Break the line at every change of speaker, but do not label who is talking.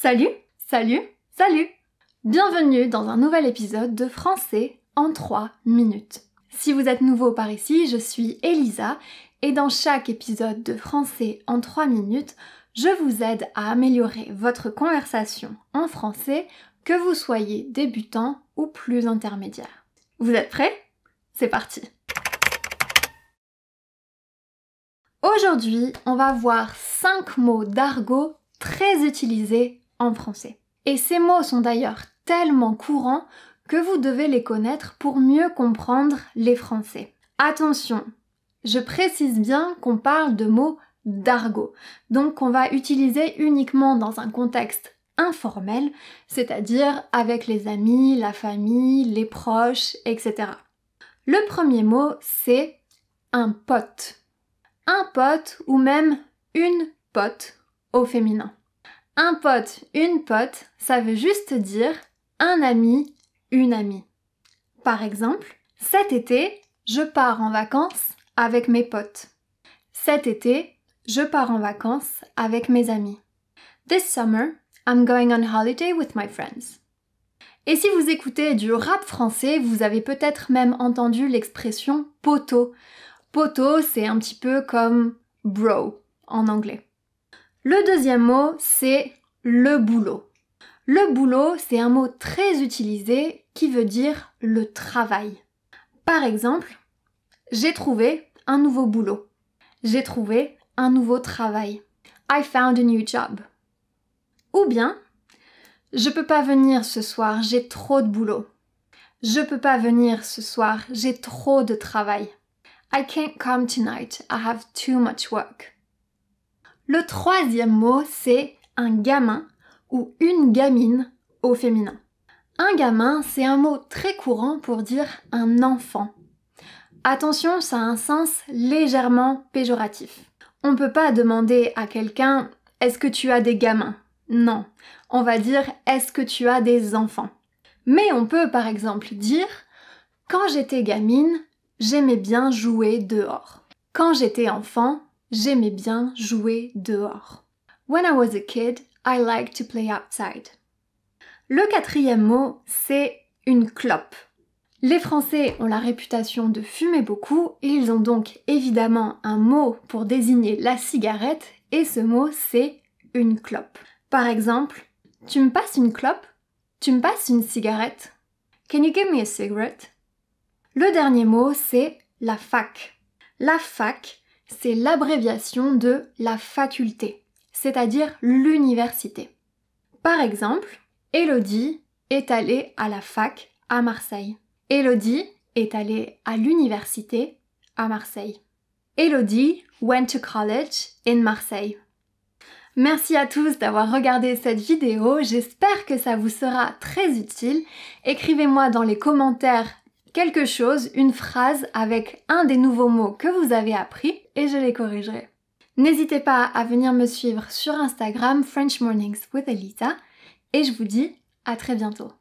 Salut, salut, salut Bienvenue dans un nouvel épisode de Français en 3 minutes. Si vous êtes nouveau par ici, je suis Elisa et dans chaque épisode de Français en 3 minutes, je vous aide à améliorer votre conversation en français, que vous soyez débutant ou plus intermédiaire. Vous êtes prêts C'est parti Aujourd'hui, on va voir 5 mots d'argot très utilisés français. Et ces mots sont d'ailleurs tellement courants que vous devez les connaître pour mieux comprendre les français. Attention, je précise bien qu'on parle de mots d'argot, donc qu'on va utiliser uniquement dans un contexte informel, c'est-à-dire avec les amis, la famille, les proches, etc. Le premier mot, c'est un pote. Un pote ou même une pote au féminin. Un pote, une pote, ça veut juste dire un ami, une amie. Par exemple, cet été, je pars en vacances avec mes potes. Cet été, je pars en vacances avec mes amis. This summer, I'm going on holiday with my friends. Et si vous écoutez du rap français, vous avez peut-être même entendu l'expression poteau. Poteau, c'est un petit peu comme bro en anglais. Le deuxième mot, c'est le boulot. Le boulot, c'est un mot très utilisé qui veut dire le travail. Par exemple, j'ai trouvé un nouveau boulot. J'ai trouvé un nouveau travail. I found a new job. Ou bien, je peux pas venir ce soir, j'ai trop de boulot. Je peux pas venir ce soir, j'ai trop de travail. I can't come tonight, I have too much work. Le troisième mot, c'est un gamin ou une gamine au féminin. Un gamin, c'est un mot très courant pour dire un enfant. Attention, ça a un sens légèrement péjoratif. On ne peut pas demander à quelqu'un est-ce que tu as des gamins Non. On va dire est-ce que tu as des enfants Mais on peut par exemple dire quand j'étais gamine, j'aimais bien jouer dehors. Quand j'étais enfant, J'aimais bien jouer dehors. When I was a kid, I liked to play outside. Le quatrième mot, c'est une clope. Les Français ont la réputation de fumer beaucoup et ils ont donc évidemment un mot pour désigner la cigarette et ce mot c'est une clope. Par exemple, tu me passes une clope Tu me passes une cigarette Can you give me a cigarette Le dernier mot c'est la fac. La fac, c'est l'abréviation de la faculté, c'est-à-dire l'université. Par exemple, Elodie est allée à la fac à Marseille. Elodie est allée à l'université à Marseille. Elodie went to college in Marseille. Merci à tous d'avoir regardé cette vidéo, j'espère que ça vous sera très utile. Écrivez-moi dans les commentaires quelque chose, une phrase avec un des nouveaux mots que vous avez appris et je les corrigerai. N'hésitez pas à venir me suivre sur Instagram French Mornings with elita et je vous dis à très bientôt.